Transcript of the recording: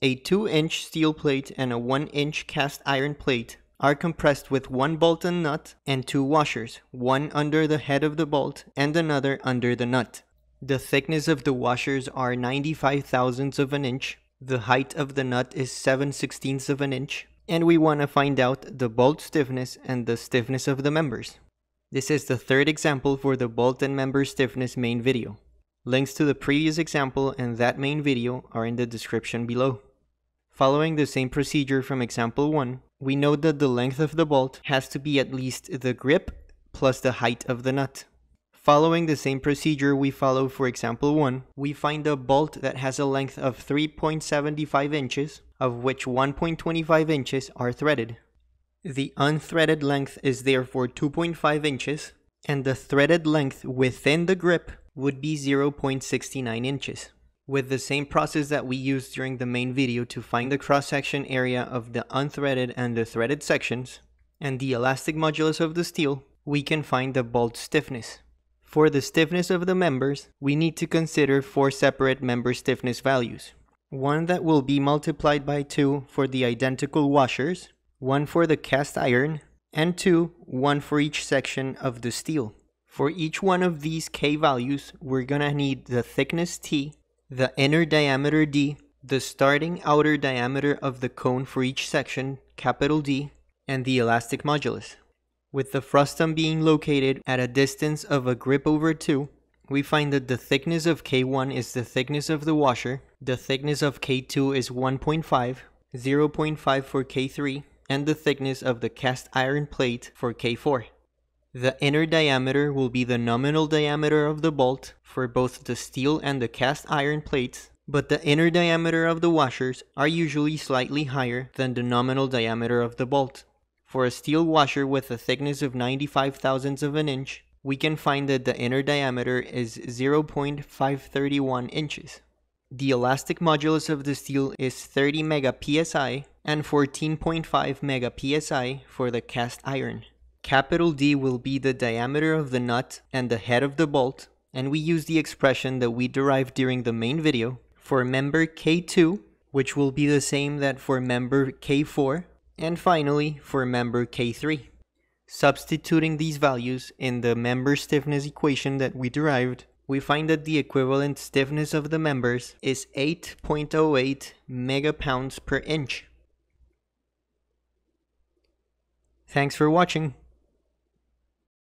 A 2-inch steel plate and a 1-inch cast iron plate are compressed with one bolt and nut and two washers, one under the head of the bolt and another under the nut. The thickness of the washers are 95 thousandths of an inch, the height of the nut is 7 sixteenths of an inch, and we want to find out the bolt stiffness and the stiffness of the members. This is the third example for the bolt and member stiffness main video. Links to the previous example and that main video are in the description below. Following the same procedure from example 1, we know that the length of the bolt has to be at least the grip plus the height of the nut. Following the same procedure we follow for example 1, we find a bolt that has a length of 3.75 inches, of which 1.25 inches are threaded. The unthreaded length is therefore 2.5 inches, and the threaded length within the grip would be 0.69 inches with the same process that we used during the main video to find the cross-section area of the unthreaded and the threaded sections, and the elastic modulus of the steel, we can find the bolt stiffness. For the stiffness of the members, we need to consider four separate member stiffness values. One that will be multiplied by 2 for the identical washers, one for the cast iron, and two, one for each section of the steel. For each one of these K values, we're gonna need the thickness T the inner diameter D, the starting outer diameter of the cone for each section, capital D, and the elastic modulus. With the frustum being located at a distance of a grip over 2, we find that the thickness of K1 is the thickness of the washer, the thickness of K2 is 1.5, 0.5 for K3, and the thickness of the cast iron plate for K4. The inner diameter will be the nominal diameter of the bolt for both the steel and the cast iron plates, but the inner diameter of the washers are usually slightly higher than the nominal diameter of the bolt. For a steel washer with a thickness of 95 thousandths of an inch, we can find that the inner diameter is 0.531 inches. The elastic modulus of the steel is 30 megapsi and 14.5 megapsi for the cast iron. Capital D will be the diameter of the nut and the head of the bolt, and we use the expression that we derived during the main video for member K2, which will be the same that for member K4, and finally for member K3. Substituting these values in the member stiffness equation that we derived, we find that the equivalent stiffness of the members is 8.08 .08 megapounds per inch. Thanks for watching.